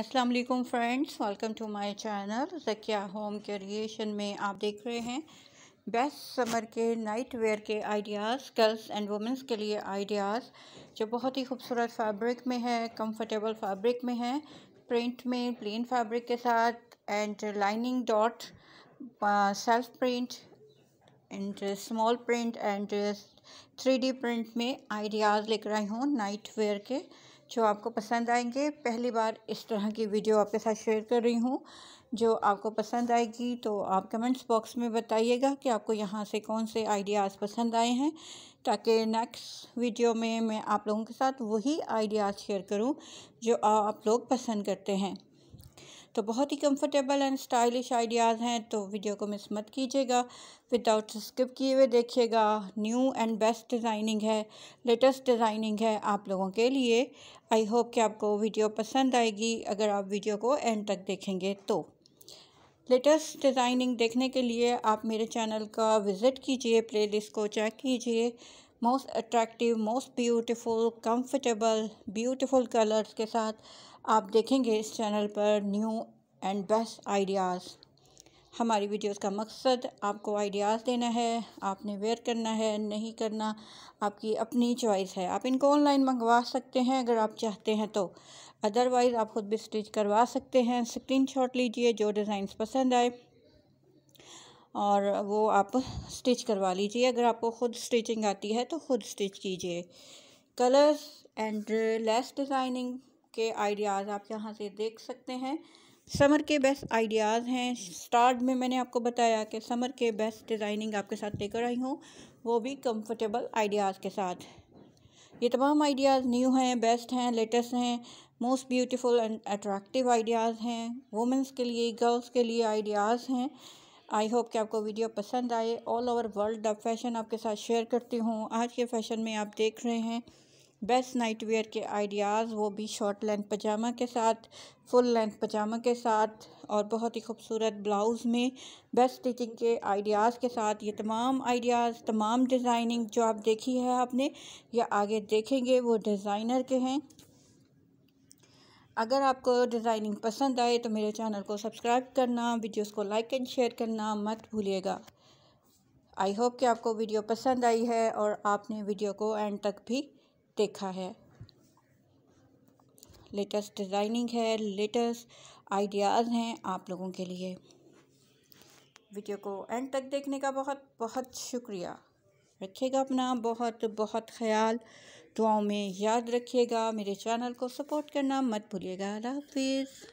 अस्सलाम वालेकुम friends welcome to my channel Zakia home creation में आप देख रहे हैं बेस्ट समर के नाइट वेयर के आइडियाज़ गर्ल्स एंड वुमेंस के लिए आइडियाज़ जो बहुत ही खूबसूरत फैब्रिक में है कंफर्टेबल फैब्रिक में है प्रिंट में प्लेन फैब्रिक के साथ and lining dot self print and small print and three print में आइडियाज़ लिख रही हूँ नाइट वेयर के जो आपको पसंद आएंगे पहली बार इस तरह की वीडियो आपके साथ शेयर कर रही हूँ जो आपको पसंद आएगी तो आप कमेंट्स बॉक्स में बताइएगा कि आपको यहाँ से कौन से आइडियाज़ पसंद आए हैं ताकि नेक्स्ट वीडियो में मैं आप लोगों के साथ वही आइडियाज़ शेयर करूँ जो आप लोग पसंद करते हैं तो बहुत ही कंफर्टेबल एंड स्टाइलिश आइडियाज़ हैं तो वीडियो को मिस मत कीजिएगा विदाउट स्किप किए हुए देखिएगा न्यू एंड बेस्ट डिज़ाइनिंग है लेटेस्ट डिज़ाइनिंग है आप लोगों के लिए आई होप कि आपको वीडियो पसंद आएगी अगर आप वीडियो को एंड तक देखेंगे तो लेटेस्ट डिज़ाइनिंग देखने के लिए आप मेरे चैनल का विज़िट कीजिए प्लेलिस्ट को चेक कीजिए most attractive most beautiful comfortable beautiful colours के साथ आप देखेंगे इस चैनल पर न्यू एंड बेस्ट आइडियाज़ हमारी वीडियोस का मकसद आपको आइडियाज़ देना है आपने वेयर करना है नहीं करना आपकी अपनी चॉइस है आप इनको ऑनलाइन मंगवा सकते हैं अगर आप चाहते हैं तो अदरवाइज़ आप ख़ुद भी स्टिच करवा सकते हैं स्क्रीनशॉट लीजिए जो डिज़ाइंस पसंद आए और वो आप स्टिच करवा लीजिए अगर आपको ख़ुद स्टिचिंग आती है तो ख़ुद स्टिच कीजिए कलर्स एंड लेस डिज़ाइनिंग के आइडियाज़ आप यहाँ से देख सकते हैं समर के बेस्ट आइडियाज़ हैं स्टार्ट में मैंने आपको बताया कि समर के बेस्ट डिज़ाइनिंग आपके साथ लेकर आई हूँ वो भी कंफर्टेबल आइडियाज़ के साथ ये तमाम आइडियाज़ न्यू हैं बेस्ट हैं लेटेस्ट हैं most beautiful and attractive ideas हैं वुमेंस के लिए गर्ल्स के लिए आइडियाज़ हैं आई होप कि आपको वीडियो पसंद आए all over world the fashion आपके साथ शेयर करती हूँ आज के फैशन में आप देख रहे हैं बेस्ट नाइट वेयर के आइडियाज़ वो भी शॉर्ट लेंथ पजामा के साथ फुल लेंथ पजामा के साथ और बहुत ही खूबसूरत ब्लाउज़ में बेस्ट स्टिचिंग के आइडियाज़ के साथ ये तमाम आइडियाज़ तमाम डिज़ाइनिंग जो आप देखी है आपने या आगे देखेंगे वो डिज़ाइनर के हैं अगर आपको डिज़ाइनिंग पसंद आए तो मेरे चैनल को सब्सक्राइब करना वीडियोस को लाइक एंड शेयर करना मत भूलिएगा आई होप कि आपको वीडियो पसंद आई है और आपने वीडियो को एंड तक भी देखा है लेटेस्ट डिज़ाइनिंग है लेटेस्ट आइडियाज़ हैं आप लोगों के लिए वीडियो को एंड तक देखने का बहुत बहुत शुक्रिया रखिएगा अपना बहुत बहुत ख्याल दुआओं में याद रखिएगा मेरे चैनल को सपोर्ट करना मत भूलिएगा अल्लाह हाफिज़